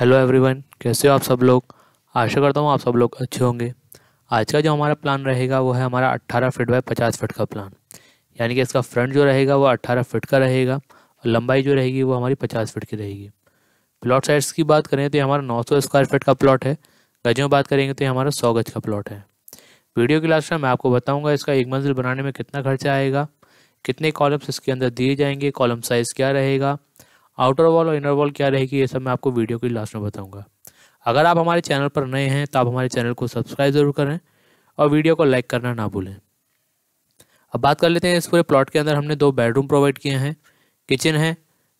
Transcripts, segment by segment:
hello everyone कैसे हो आप सब लोग आशा करता हूँ आप सब लोग अच्छे होंगे आज का जो हमारा प्लान रहेगा वो है हमारा 18 फीट बाय 50 फीट का प्लान यानी कि इसका फ्रंट जो रहेगा वो 18 फीट का रहेगा और लंबाई जो रहेगी वो हमारी 50 फीट की रहेगी प्लॉट साइड्स की बात करें तो ये हमारा 900 स्क्वायर फीट का प्लॉट है गजों में बात करेंगे तो ये हमारा सौ गज का प्लॉट है वीडियो की लास्ट में मैं आपको बताऊँगा इसका एक मंजिल बनाने में कितना खर्चा आएगा कितने कॉलम्स इसके अंदर दिए जाएंगे कॉलम साइज़ क्या रहेगा आउटर वॉल और इनर वॉल क्या रहेगी ये सब मैं आपको वीडियो की लास्ट में बताऊँगा अगर आप हमारे चैनल पर नए हैं तो आप हमारे चैनल को सब्सक्राइब ज़रूर करें और वीडियो को लाइक करना ना भूलें अब बात कर लेते हैं इस पूरे प्लॉट के अंदर हमने दो बेडरूम प्रोवाइड किए हैं किचन है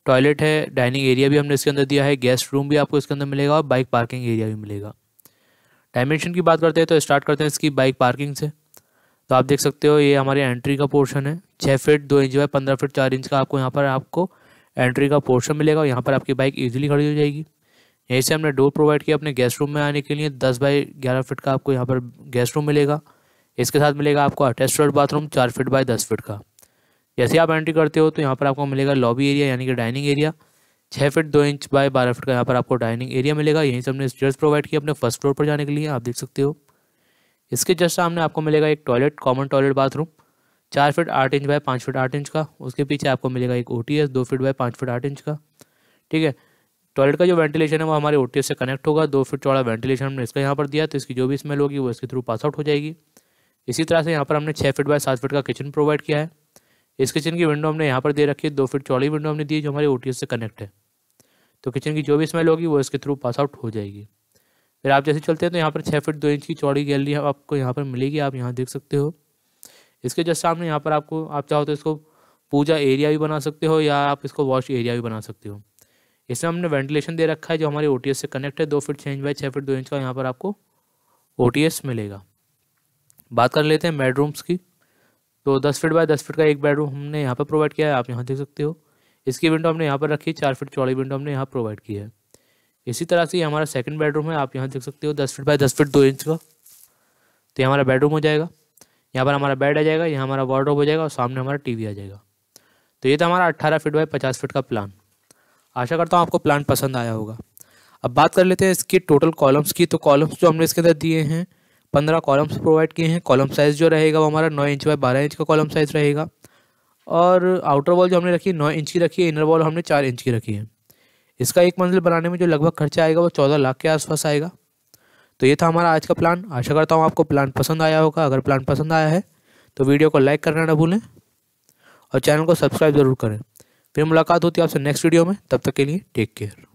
टॉयलेट है डाइनिंग एरिया भी हमने इसके अंदर दिया है गेस्ट रूम भी आपको इसके अंदर मिलेगा और बाइक पार्किंग एरिया भी मिलेगा डायमेंशन की बात करते हैं तो स्टार्ट करते हैं इसकी बाइक पार्किंग से तो आप देख सकते हो ये हमारे एंट्री का पोर्शन है छः फीट दो इंच बाय पंद्रह फीट चार इंच का आपको यहाँ पर आपको एंट्री का पोर्शन मिलेगा और यहाँ पर आपकी बाइक ईजिली खड़ी हो जाएगी यहीं से हमने डोर प्रोवाइड किया अपने गेस्ट रूम में आने के लिए दस बाई ग्यारह फिट का आपको यहाँ पर गेस्ट रूम मिलेगा इसके साथ मिलेगा आपको अटैचड बाथरूम चार फिट बाई दस फिट का जैसे आप एंट्री करते हो तो यहाँ पर आपको मिलेगा लॉबी एरिया यानी कि डाइनिंग एरिया छः फिट दो इंच बाय बारह फिट का यहाँ पर आपको डाइनिंग एरिया मिलेगा यहीं से हमने स्टेयर्स प्रोवाइड किया अपने फर्स्ट फ्लोर पर जाने के लिए आप देख सकते हो इसके जस्ट सामने आपको मिलेगा एक टॉयलेट कॉमन टॉयलेट बाथरूम चार फीट आठ इंच बाय पाँच फीट आठ इंच का उसके पीछे आपको मिलेगा एक ओ टी एस दो फीट बाय पाँच फीट आठ इंच का ठीक है टॉयलेट का जो वेंटिलेशन है वो हमारे ओ टी एस से कनेक्ट होगा दो फीट चौड़ा वेंटिलेशन हमने इसका यहाँ पर दिया तो इसकी जो भी स्मेल होगी वो इसके थ्रू पास आउट हो जाएगी इसी तरह से यहाँ पर हमने छः फीट बाय सात फीट का किचन प्रोवाइड किया है इस किचन की विंडो हमने यहाँ पर दे रखी है दो फीट चौड़ी विंडो हमने दी जो हमारे ओ से कनेक्ट है तो किचन की जो भी स्मेल होगी वो इसके थ्रू पास आउट हो जाएगी फिर आप जैसे चलते हैं तो यहाँ पर छः फीट दो इंच की चौड़ी गैलरी आपको यहाँ पर मिलेगी आप यहाँ देख सकते हो इसके जस्ट सामने यहाँ पर आपको आप चाहो तो इसको पूजा एरिया भी बना सकते हो या आप इसको वॉश एरिया भी बना सकते हो इसमें हमने वेंटिलेशन दे रखा है जो हमारे ओ से कनेक्ट है दो फिट छः इंच बाई छः फिट दो इंच का यहाँ पर आपको ओ मिलेगा बात कर लेते हैं बेडरूम्स की तो दस फिट बाय दस फिट का एक बेडरूम हमने यहाँ पर प्रोवाइड किया है आप यहाँ देख सकते हो इसकी विंडो हमने यहाँ पर रखी है चार फिट चौड़ी विंडो हमने यहाँ प्रोवाइड की है इसी तरह से हमारा सेकंड बेडरूम है आप यहाँ देख सकते हो दस फिट बाय दस फिट दो इंच का तो ये हमारा बेडरूम हो जाएगा यहाँ पर हमारा बेड आ जाएगा यहाँ हमारा वार्ड्रोब हो जाएगा और सामने हमारा टीवी आ जाएगा तो ये था हमारा अट्ठारह फीट बाई पचास फीट का प्लान आशा करता हूँ आपको प्लान पसंद आया होगा अब बात कर लेते हैं इसकी टोटल कॉलम्स की तो कॉलम्स जो हमने इसके अंदर दिए हैं पंद्रह कॉलम्स प्रोवाइड किए हैं कॉलम साइज़ जो रहेगा वो हमारा नौ इंच बाई बारह इंच का कॉलम साइज़ रहेगा और आउटर वॉल जो हमने रखी है नौ इंच की रखी है इनर वॉल हमने चार इंच की रखी है इसका एक मंजिल बनाने में जो लगभग खर्चा आएगा वो चौदह लाख के आसपास आएगा तो ये था हमारा आज का प्लान आशा करता हूँ आपको प्लान पसंद आया होगा अगर प्लान पसंद आया है तो वीडियो को लाइक करना ना भूलें और चैनल को सब्सक्राइब ज़रूर करें फिर मुलाकात होती है आपसे नेक्स्ट वीडियो में तब तक के लिए टेक केयर